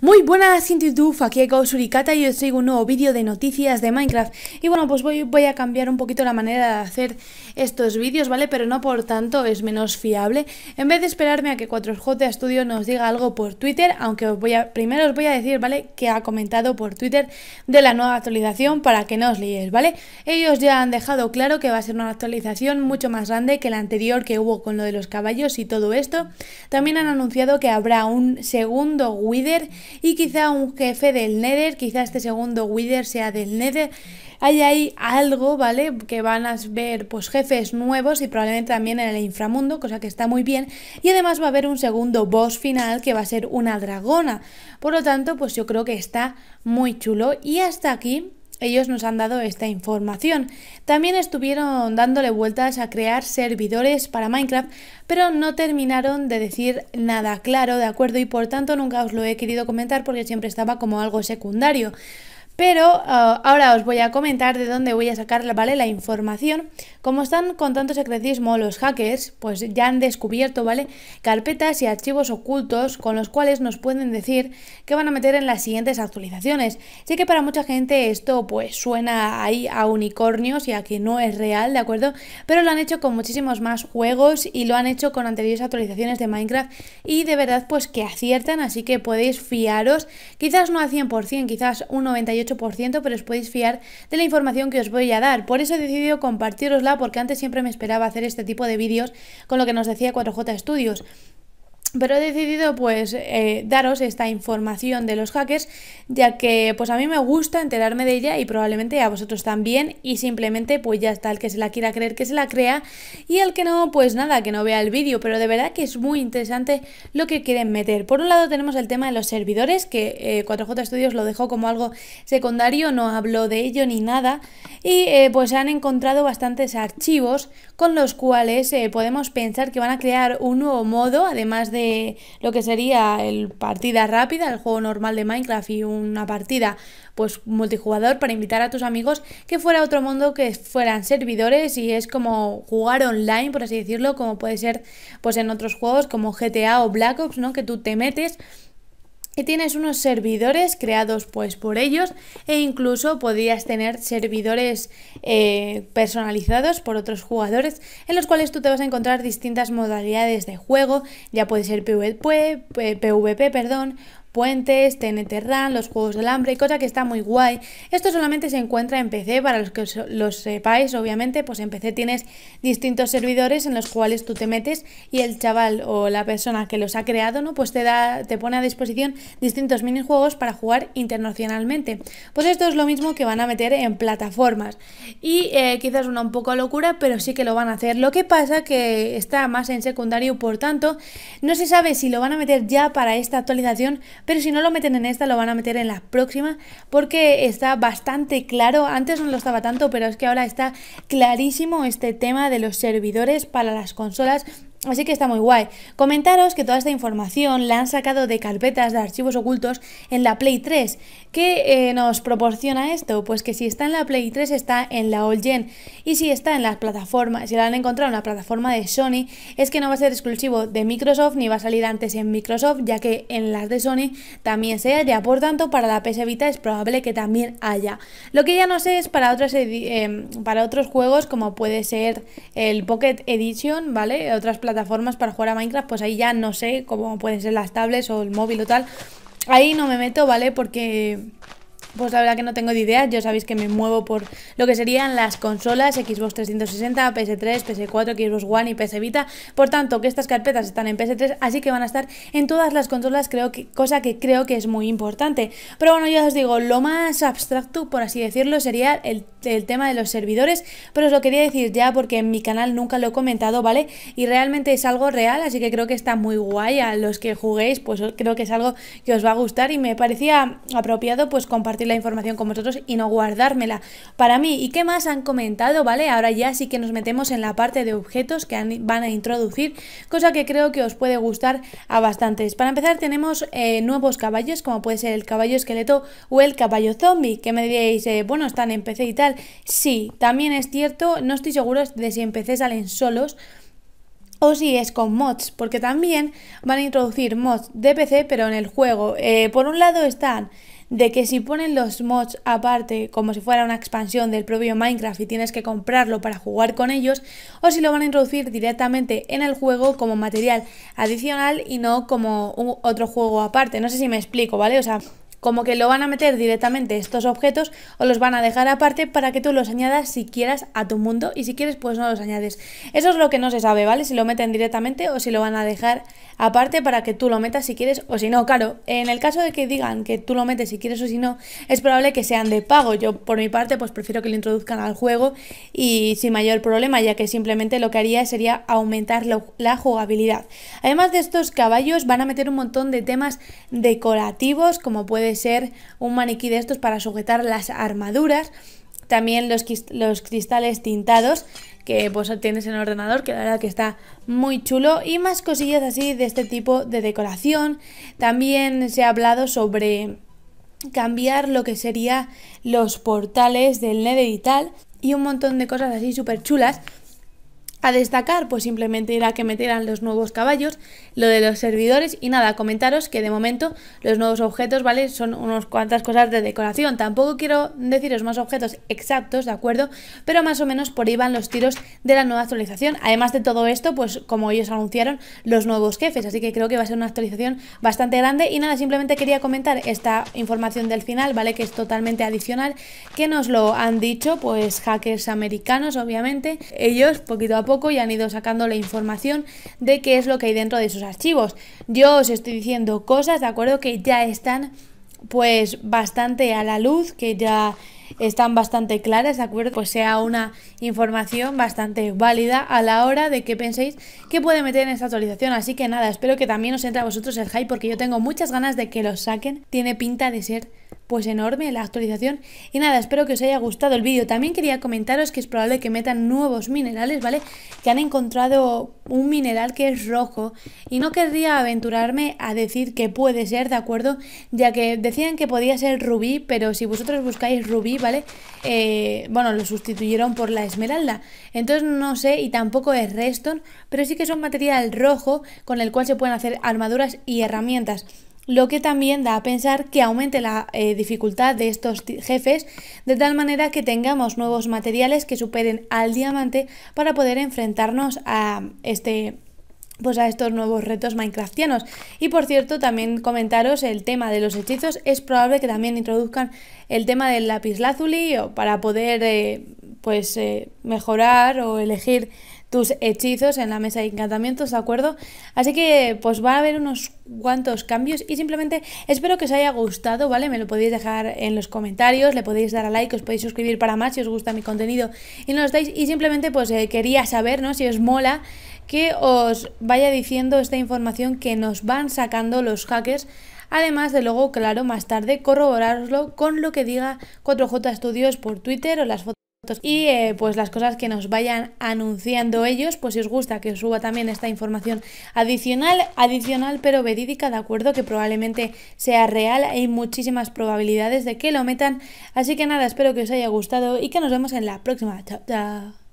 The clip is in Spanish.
Muy buenas gente aquí Eko Suricata y os traigo un nuevo vídeo de noticias de Minecraft Y bueno, pues voy, a cambiar un poquito la manera de hacer estos vídeos, ¿vale? Pero no por tanto es menos fiable En vez de esperarme a que 4J Studio nos diga algo por Twitter Aunque voy a, primero os voy a decir, ¿vale? Que ha comentado por Twitter de la nueva actualización para que no os líes, ¿vale? Ellos ya han dejado claro que va a ser una actualización mucho más grande que la anterior que hubo con lo de los caballos y todo esto También han anunciado que habrá un segundo Wither y quizá un jefe del Nether, quizá este segundo Wither sea del Nether. Hay ahí algo, ¿vale? Que van a ver pues jefes nuevos y probablemente también en el inframundo, cosa que está muy bien. Y además va a haber un segundo boss final que va a ser una dragona. Por lo tanto, pues yo creo que está muy chulo. Y hasta aquí ellos nos han dado esta información. También estuvieron dándole vueltas a crear servidores para Minecraft, pero no terminaron de decir nada claro, ¿de acuerdo? Y por tanto nunca os lo he querido comentar porque siempre estaba como algo secundario. Pero ah, ahora os voy a comentar de dónde voy a sacar ¿vale? la información. Como están con tanto secretismo los hackers, pues ya han descubierto ¿vale? carpetas y archivos ocultos con los cuales nos pueden decir que van a meter en las siguientes actualizaciones. Sé que para mucha gente esto pues suena ahí a unicornios y a que no es real, ¿de acuerdo? Pero lo han hecho con muchísimos más juegos y lo han hecho con anteriores actualizaciones de Minecraft y de verdad pues que aciertan, así que podéis fiaros. Quizás no al 100%, quizás un 98 pero os podéis fiar de la información que os voy a dar. Por eso he decidido compartirosla porque antes siempre me esperaba hacer este tipo de vídeos con lo que nos decía 4J Studios pero he decidido pues eh, daros esta información de los hackers ya que pues a mí me gusta enterarme de ella y probablemente a vosotros también y simplemente pues ya está el que se la quiera creer que se la crea y el que no pues nada que no vea el vídeo pero de verdad que es muy interesante lo que quieren meter por un lado tenemos el tema de los servidores que 4J eh, Studios lo dejó como algo secundario no habló de ello ni nada y eh, pues han encontrado bastantes archivos con los cuales podemos pensar que van a crear un nuevo modo además de lo que sería el partida rápida, el juego normal de Minecraft y una partida pues multijugador para invitar a tus amigos que fuera otro mundo que fueran servidores y es como jugar online, por así decirlo, como puede ser pues en otros juegos como GTA o Black Ops, ¿no? Que tú te metes y tienes unos servidores creados pues por ellos e incluso podrías tener servidores eh, personalizados por otros jugadores en los cuales tú te vas a encontrar distintas modalidades de juego ya puede ser PvP, PvP perdón, puentes, TNT Run, los juegos del hambre, cosa que está muy guay. Esto solamente se encuentra en PC, para los que los sepáis, obviamente, pues en PC tienes distintos servidores en los cuales tú te metes y el chaval o la persona que los ha creado, ¿no? Pues te da, te pone a disposición distintos minijuegos para jugar internacionalmente. Pues esto es lo mismo que van a meter en plataformas. Y eh, quizás una un poco locura, pero sí que lo van a hacer. Lo que pasa que está más en secundario, por tanto, no se sabe si lo van a meter ya para esta actualización, pero si no lo meten en esta, lo van a meter en la próxima, porque está bastante claro, antes no lo estaba tanto, pero es que ahora está clarísimo este tema de los servidores para las consolas Así que está muy guay. Comentaros que toda esta información la han sacado de carpetas de archivos ocultos en la Play 3. ¿Qué eh, nos proporciona esto? Pues que si está en la Play 3 está en la All Gen. Y si está en las plataformas, si la han encontrado en la plataforma de Sony, es que no va a ser exclusivo de Microsoft ni va a salir antes en Microsoft, ya que en las de Sony también se halla. Por tanto, para la PS Vita es probable que también haya. Lo que ya no sé es para otros, eh, para otros juegos como puede ser el Pocket Edition, ¿vale? Otras plataformas plataformas para jugar a Minecraft, pues ahí ya no sé, Cómo pueden ser las tablets o el móvil o tal. Ahí no me meto, ¿vale? Porque pues la verdad que no tengo de idea, ya sabéis que me muevo por lo que serían las consolas Xbox 360, PS3, PS4, Xbox One y PS Vita, por tanto que estas carpetas están en PS3, así que van a estar en todas las consolas, creo que, cosa que creo que es muy importante. Pero bueno, ya os digo, lo más abstracto, por así decirlo, sería el, el tema de los servidores, pero os lo quería decir ya porque en mi canal nunca lo he comentado, ¿vale? Y realmente es algo real, así que creo que está muy guay a los que juguéis, pues creo que es algo que os va a gustar y me parecía apropiado pues compartir la información con vosotros y no guardármela para mí. ¿Y qué más han comentado? ¿Vale? Ahora ya sí que nos metemos en la parte de objetos que van a introducir, cosa que creo que os puede gustar a bastantes. Para empezar tenemos eh, nuevos caballos, como puede ser el caballo esqueleto o el caballo zombie, que me diréis, eh, bueno, están en PC y tal. Sí, también es cierto, no estoy seguro de si en PC salen solos, o si es con mods, porque también van a introducir mods de PC pero en el juego. Eh, por un lado están de que si ponen los mods aparte como si fuera una expansión del propio Minecraft y tienes que comprarlo para jugar con ellos, o si lo van a introducir directamente en el juego como material adicional y no como otro juego aparte. No sé si me explico, ¿vale? O sea, como que lo van a meter directamente estos objetos o los van a dejar aparte para que tú los añadas si quieras a tu mundo y si quieres pues no los añades. Eso es lo que no se sabe, ¿vale? Si lo meten directamente o si lo van a dejar aparte para que tú lo metas si quieres o si no. Claro, en el caso de que digan que tú lo metes si quieres o si no, es probable que sean de pago. Yo por mi parte pues prefiero que lo introduzcan al juego y sin mayor problema, ya que simplemente lo que haría sería aumentar la jugabilidad. Además de estos caballos van a meter un montón de temas decorativos, como puede ser un maniquí de estos para sujetar las armaduras también los, los cristales tintados que pues tienes en el ordenador, que la verdad que está muy chulo. Y más cosillas así de este tipo de decoración. También se ha hablado sobre cambiar lo que sería los portales del Nether y tal. Y un montón de cosas así súper chulas a destacar, pues simplemente era que metieran los nuevos caballos, lo de los servidores y nada, comentaros que de momento los nuevos objetos, ¿vale? Son unas cuantas cosas de decoración. Tampoco quiero deciros más objetos exactos, ¿de acuerdo? Pero más o menos por ahí van los tiros de la nueva actualización. Además de todo esto, pues como ellos anunciaron, los nuevos jefes. Así que creo que va a ser una actualización bastante grande. Y nada, simplemente quería comentar esta información del final, ¿vale? Que es totalmente adicional, que nos lo han dicho, pues hackers americanos, obviamente. Ellos, poquito a poco y han ido sacando la información de qué es lo que hay dentro de esos archivos. Yo os estoy diciendo cosas, ¿de acuerdo? Que ya están pues bastante a la luz, que ya están bastante claras, ¿de acuerdo? Pues sea una información bastante válida a la hora de que penséis que puede meter en esta actualización. Así que nada, espero que también os entre a vosotros el hype porque yo tengo muchas ganas de que lo saquen. Tiene pinta de ser pues enorme la actualización. Y nada, espero que os haya gustado el vídeo. También quería comentaros que es probable que metan nuevos minerales, ¿vale? Que han encontrado un mineral que es rojo y no querría aventurarme a decir que puede ser, ¿de acuerdo? Ya que decían que podía ser rubí, pero si vosotros buscáis rubí, ¿vale? Eh, bueno, lo sustituyeron por la esmeralda. Entonces no sé y tampoco es redstone, pero sí que es un material rojo con el cual se pueden hacer armaduras y herramientas lo que también da a pensar que aumente la eh, dificultad de estos jefes, de tal manera que tengamos nuevos materiales que superen al diamante para poder enfrentarnos a este pues a estos nuevos retos minecraftianos. Y por cierto, también comentaros el tema de los hechizos, es probable que también introduzcan el tema del lápiz lazuli para poder eh, pues eh, mejorar o elegir tus hechizos en la mesa de encantamientos, ¿de acuerdo? Así que pues va a haber unos cuantos cambios y simplemente espero que os haya gustado, ¿vale? Me lo podéis dejar en los comentarios, le podéis dar a like, os podéis suscribir para más si os gusta mi contenido y no lo estáis. Y simplemente pues eh, quería saber, ¿no? Si os mola que os vaya diciendo esta información que nos van sacando los hackers Además de luego, claro, más tarde corroborarlo con lo que diga 4J Studios por Twitter o las fotos y eh, pues las cosas que nos vayan anunciando ellos, pues si os gusta que os suba también esta información adicional, adicional pero verídica, de acuerdo, que probablemente sea real, hay muchísimas probabilidades de que lo metan, así que nada, espero que os haya gustado y que nos vemos en la próxima, chao, chao.